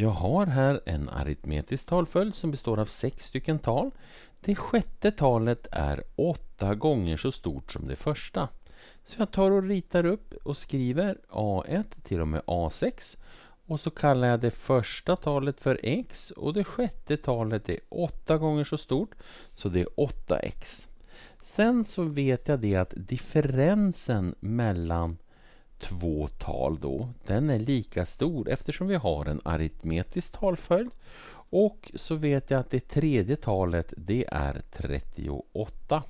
Jag har här en aritmetisk talföljd som består av sex stycken tal. Det sjätte talet är åtta gånger så stort som det första. Så jag tar och ritar upp och skriver A1 till och med A6 och så kallar jag det första talet för x och det sjätte talet är åtta gånger så stort så det är 8x. Sen så vet jag det att differensen mellan två tal då, den är lika stor eftersom vi har en aritmetisk talföljd. Och så vet jag att det tredje talet det är 38.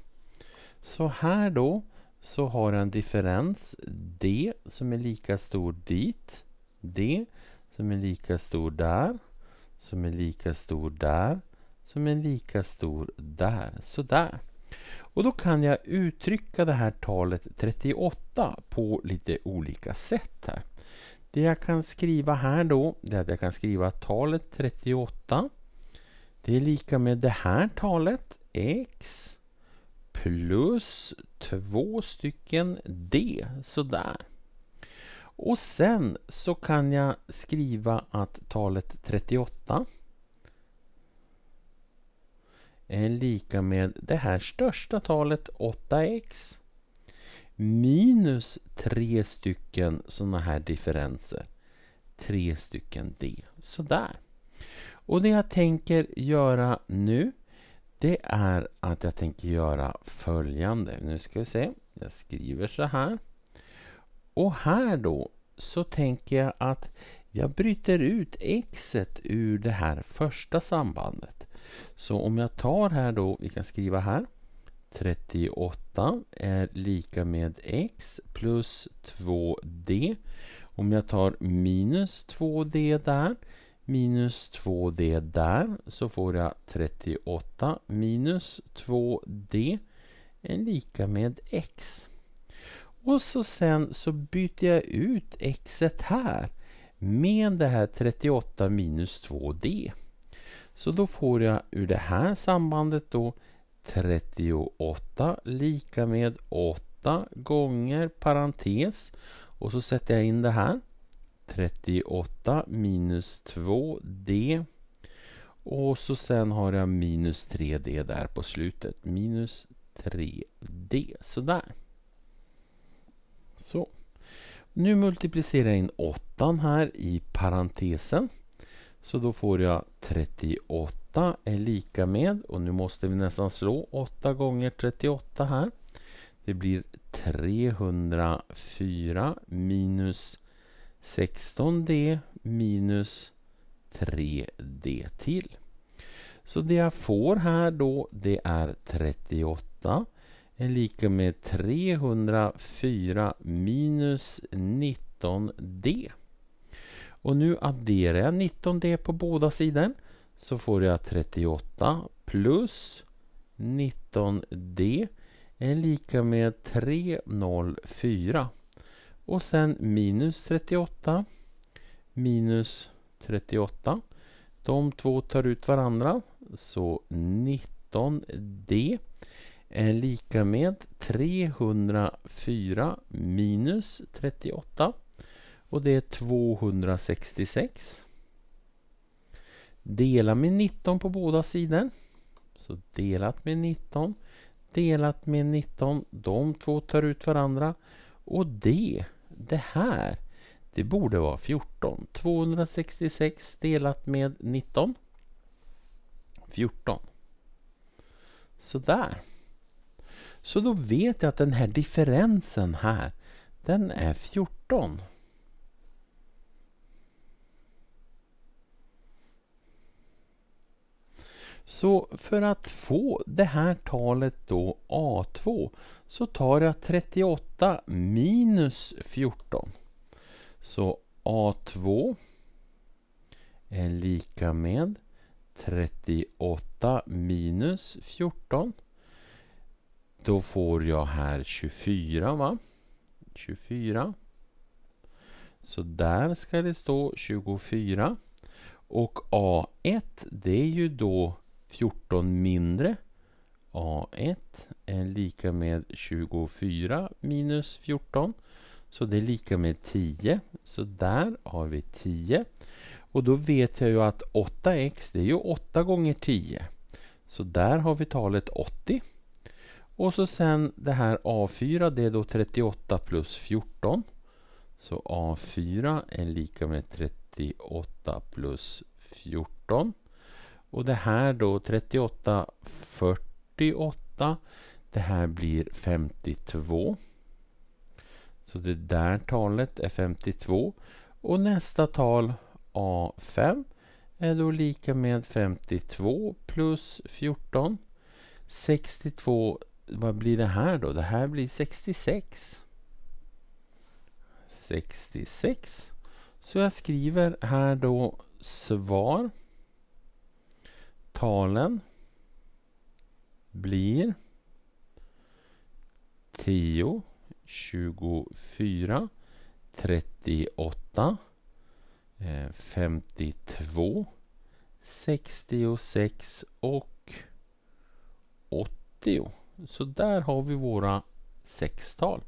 Så här då så har jag en differens D som är lika stor dit, D som är lika stor där, som är lika stor där, som är lika stor där, sådär. Och då kan jag uttrycka det här talet 38 på lite olika sätt här. Det jag kan skriva här då, det är att jag kan skriva talet 38. Det är lika med det här talet, x plus två stycken d, sådär. Och sen så kan jag skriva att talet 38 är lika med det här största talet 8x minus tre stycken sådana här differenser. Tre stycken d. Sådär. Och det jag tänker göra nu det är att jag tänker göra följande. Nu ska vi se. Jag skriver så här. Och här då så tänker jag att jag bryter ut X ur det här första sambandet. Så om jag tar här då, vi kan skriva här. 38 är lika med x plus 2d. Om jag tar minus 2d där, minus 2d där, så får jag 38 minus 2d är lika med x. Och så sen så byter jag ut X här med det här 38 minus 2d. Så då får jag ur det här sambandet då 38 lika med 8 gånger parentes och så sätter jag in det här 38 minus 2d och så sen har jag minus 3d där på slutet minus 3d sådär så nu multiplicerar jag in 8 här i parentesen så då får jag 38 är lika med och nu måste vi nästan slå 8 gånger 38 här. Det blir 304 minus 16D minus 3D till. Så det jag får här då det är 38 är lika med 304 minus 19D. Och nu adderar jag 19D på båda sidor. Så får jag 38 plus 19D är lika med 304. Och sen minus 38 minus 38. De två tar ut varandra. Så 19D är lika med 304 minus 38. Och det är 266. Dela med 19 på båda sidor. Så delat med 19. Delat med 19. De två tar ut varandra. Och det, det här, det borde vara 14. 266 delat med 19. 14. Sådär. Så då vet jag att den här differensen här, den är 14. Så för att få det här talet då A2 så tar jag 38 minus 14. Så A2 är lika med 38 minus 14. Då får jag här 24 va? 24. Så där ska det stå 24. Och A1 det är ju då 14 mindre A1 är lika med 24 minus 14. Så det är lika med 10. Så där har vi 10. Och då vet jag ju att 8x det är ju 8 gånger 10. Så där har vi talet 80. Och så sen det här A4 det är då 38 plus 14. Så A4 är lika med 38 plus 14. Och det här då 38, 48. Det här blir 52. Så det där talet är 52. Och nästa tal A5 är då lika med 52 plus 14. 62, vad blir det här då? Det här blir 66. 66. Så jag skriver här då svar Talen blir 10, 24, 38, 52, 66 och 80. Så där har vi våra sextal.